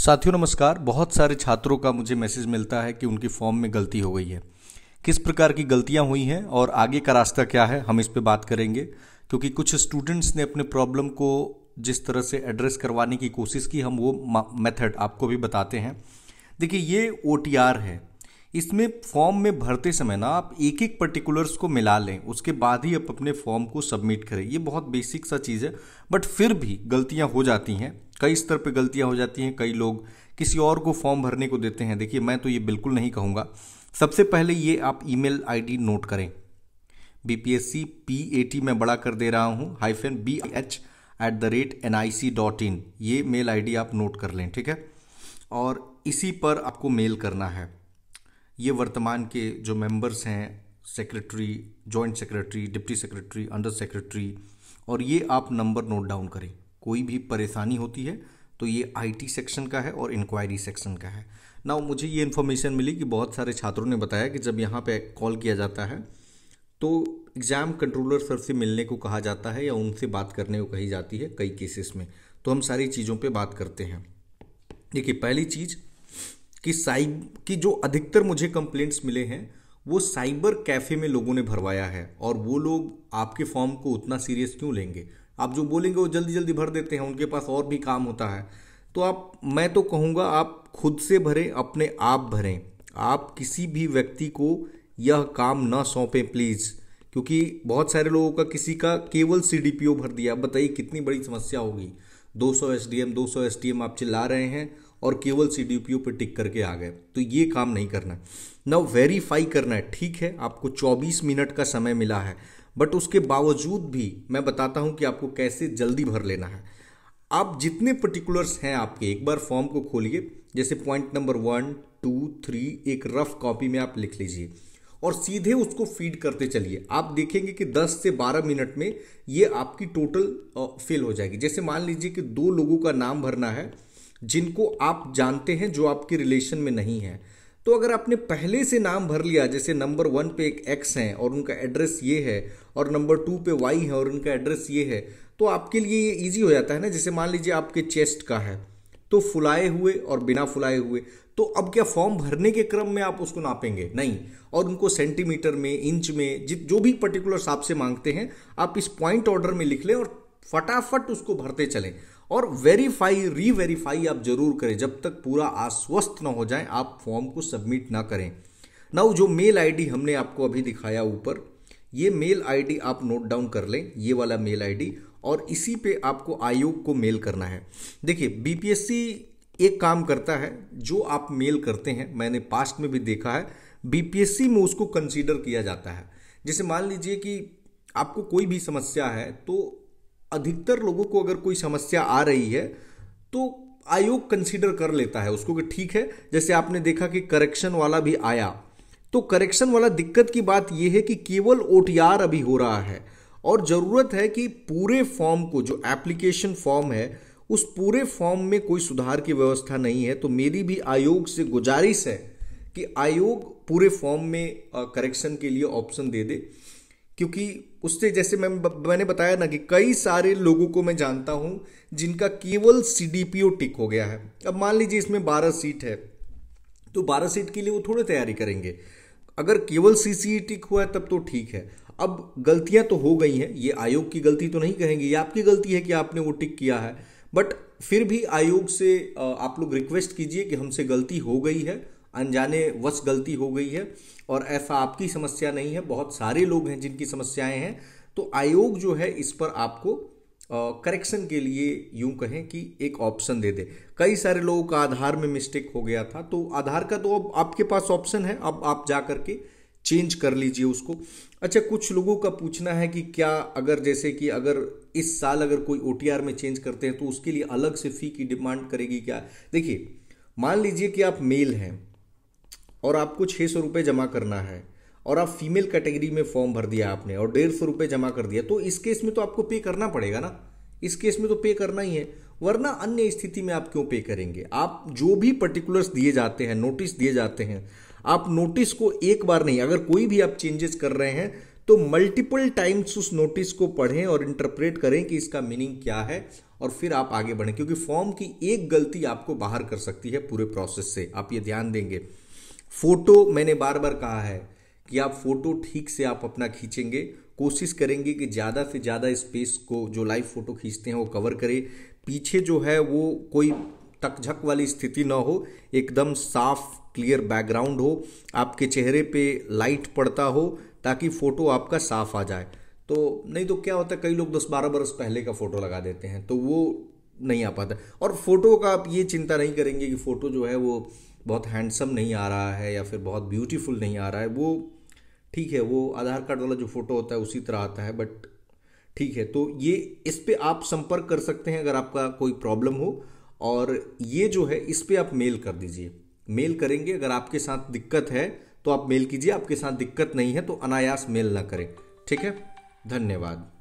साथियों नमस्कार बहुत सारे छात्रों का मुझे मैसेज मिलता है कि उनकी फॉर्म में गलती हो गई है किस प्रकार की गलतियां हुई हैं और आगे का रास्ता क्या है हम इस पर बात करेंगे क्योंकि कुछ स्टूडेंट्स ने अपने प्रॉब्लम को जिस तरह से एड्रेस करवाने की कोशिश की हम वो मेथड आपको भी बताते हैं देखिए ये ओ है इसमें फॉर्म में भरते समय ना आप एक एक पर्टिकुलर्स को मिला लें उसके बाद ही आप अपने फॉर्म को सबमिट करें ये बहुत बेसिक सा चीज़ है बट फिर भी गलतियां हो जाती हैं कई स्तर पर गलतियाँ हो जाती हैं कई लोग किसी और को फॉर्म भरने को देते हैं देखिए मैं तो ये बिल्कुल नहीं कहूँगा सबसे पहले ये आप ई मेल नोट करें B P S C P A T मैं बड़ा कर दे रहा हूँ hyphen B H at the rate N I C dot in ये मेल डी आप नोट कर लें ठीक है और इसी पर आपको मेल करना है ये वर्तमान के जो मेंबर्स हैं secretary joint secretary deputy secretary under secretary और ये आप नंबर नोट डाउन करें कोई भी परेशानी होती है तो ये आईटी सेक्शन का है और इंक्वायरी सेक्शन का है ना मुझे ये इन्फॉर्मेशन मिली कि बहुत सारे छात्रों ने बताया कि जब यहाँ पे कॉल किया जाता है तो एग्ज़ाम कंट्रोलर सर से मिलने को कहा जाता है या उनसे बात करने को कही जाती है कई केसेस में तो हम सारी चीज़ों पे बात करते हैं देखिए पहली चीज़ कि साइब की जो अधिकतर मुझे कंप्लेंट्स मिले हैं वो साइबर कैफ़े में लोगों ने भरवाया है और वो लोग आपके फॉर्म को उतना सीरियस क्यों लेंगे आप जो बोलेंगे वो जल्दी जल्दी भर देते हैं उनके पास और भी काम होता है तो आप मैं तो कहूँगा आप खुद से भरें अपने आप भरें आप किसी भी व्यक्ति को यह काम न सौंपें प्लीज़ क्योंकि बहुत सारे लोगों का किसी का केवल सी भर दिया बताइए कितनी बड़ी समस्या होगी 200 एसडीएम 200 एसडीएम आप चिल्ला रहे हैं और केवल सी डी पी ओ पर टिक करके आ गए तो ये काम नहीं करना है ना वेरीफाई करना है ठीक है आपको चौबीस मिनट का समय मिला है बट उसके बावजूद भी मैं बताता हूँ कि आपको कैसे जल्दी भर लेना है आप जितने पर्टिकुलर्स हैं आपके एक बार फॉर्म को खोलिए जैसे point number one two three एक रफ कॉपी में आप लिख लीजिए और सीधे उसको फीड करते चलिए आप देखेंगे कि 10 से 12 मिनट में ये आपकी टोटल फेल हो जाएगी जैसे मान लीजिए कि दो लोगों का नाम भरना है जिनको आप जानते हैं जो आपके रिलेशन में नहीं है तो अगर आपने पहले से नाम भर लिया जैसे नंबर वन पे एक एक्स है और उनका एड्रेस ये है और नंबर टू पे वाई है और उनका एड्रेस ये है तो आपके लिए ये ईजी हो जाता है ना जैसे मान लीजिए आपके चेस्ट का है तो फुलाए हुए और बिना फुलाए हुए तो अब क्या फॉर्म भरने के क्रम में आप उसको नापेंगे नहीं और उनको सेंटीमीटर में इंच में जित जो भी पर्टिकुलर्स आपसे मांगते हैं आप इस पॉइंट ऑर्डर में लिख लें और फटाफट उसको भरते चलें और वेरीफाई रीवेरीफाई आप जरूर करें जब तक पूरा आश्वस्त ना हो जाए आप फॉर्म को सबमिट ना करें नाउ जो मेल आईडी हमने आपको अभी दिखाया ऊपर ये मेल आईडी आप नोट डाउन कर लें ये वाला मेल आईडी और इसी पे आपको आयोग को मेल करना है देखिए बीपीएससी एक काम करता है जो आप मेल करते हैं मैंने पास्ट में भी देखा है बीपीएससी में उसको कंसीडर किया जाता है जैसे मान लीजिए कि आपको कोई भी समस्या है तो अधिकतर लोगों को अगर कोई समस्या आ रही है तो आयोग कंसीडर कर लेता है उसको कि ठीक है जैसे आपने देखा कि करेक्शन वाला भी आया तो करेक्शन वाला दिक्कत की बात यह है कि केवल ओटीआर अभी हो रहा है और ज़रूरत है कि पूरे फॉर्म को जो एप्लीकेशन फॉर्म है उस पूरे फॉर्म में कोई सुधार की व्यवस्था नहीं है तो मेरी भी आयोग से गुजारिश है कि आयोग पूरे फॉर्म में करेक्शन के लिए ऑप्शन दे दे क्योंकि उससे जैसे मैं मैंने बताया ना कि कई सारे लोगों को मैं जानता हूं जिनका केवल सी टिक हो गया है अब मान लीजिए इसमें बारह सीट है तो बारह सीट के लिए वो थोड़ी तैयारी करेंगे अगर केवल सी e टिक हुआ है तब तो ठीक है अब गलतियां तो हो गई हैं ये आयोग की गलती तो नहीं कहेंगे ये आपकी गलती है कि आपने वो टिक किया है बट फिर भी आयोग से आप लोग रिक्वेस्ट कीजिए कि हमसे गलती हो गई है अनजाने वश गलती हो गई है और ऐसा आपकी समस्या नहीं है बहुत सारे लोग हैं जिनकी समस्याएं हैं तो आयोग जो है इस पर आपको करेक्शन के लिए यूं कहें कि एक ऑप्शन दे दे कई सारे लोगों का आधार में मिस्टेक हो गया था तो आधार का तो अब आपके पास ऑप्शन है अब आप जा करके चेंज कर लीजिए उसको अच्छा कुछ लोगों का पूछना है कि क्या अगर जैसे कि अगर इस साल अगर कोई ओ में चेंज करते हैं तो उसके लिए अलग से फ़ी की डिमांड करेगी क्या देखिए मान लीजिए कि आप मेल हैं और आपको छः सौ रुपये जमा करना है और आप फीमेल कैटेगरी में फॉर्म भर दिया आपने और डेढ़ सौ रुपये जमा कर दिया तो इस केस में तो आपको पे करना पड़ेगा ना इस केस में तो पे करना ही है वरना अन्य स्थिति में आप क्यों पे करेंगे आप जो भी पर्टिकुलर्स दिए जाते हैं नोटिस दिए जाते हैं आप नोटिस को एक बार नहीं अगर कोई भी आप चेंजेस कर रहे हैं तो मल्टीपल टाइम्स उस नोटिस को पढ़ें और इंटरप्रेट करें कि इसका मीनिंग क्या है और फिर आप आगे बढ़ें क्योंकि फॉर्म की एक गलती आपको बाहर कर सकती है पूरे प्रोसेस से आप ये ध्यान देंगे फोटो मैंने बार बार कहा है कि आप फोटो ठीक से आप अपना खींचेंगे कोशिश करेंगे कि ज़्यादा से ज़्यादा स्पेस को जो लाइव फ़ोटो खींचते हैं वो कवर करें पीछे जो है वो कोई तकझक वाली स्थिति ना हो एकदम साफ क्लियर बैकग्राउंड हो आपके चेहरे पे लाइट पड़ता हो ताकि फ़ोटो आपका साफ आ जाए तो नहीं तो क्या होता है कई लोग दस बारह बरस पहले का फ़ोटो लगा देते हैं तो वो नहीं आ पाता और फ़ोटो का आप ये चिंता नहीं करेंगे कि फ़ोटो जो है वो बहुत हैंडसम नहीं आ रहा है या फिर बहुत ब्यूटीफुल नहीं आ रहा है वो ठीक है वो आधार कार्ड वाला जो फ़ोटो होता है उसी तरह आता है बट ठीक है तो ये इस पर आप संपर्क कर सकते हैं अगर आपका कोई प्रॉब्लम हो और ये जो है इस पर आप मेल कर दीजिए मेल करेंगे अगर आपके साथ दिक्कत है तो आप मेल कीजिए आपके साथ दिक्कत नहीं है तो अनायास मेल ना करें ठीक है धन्यवाद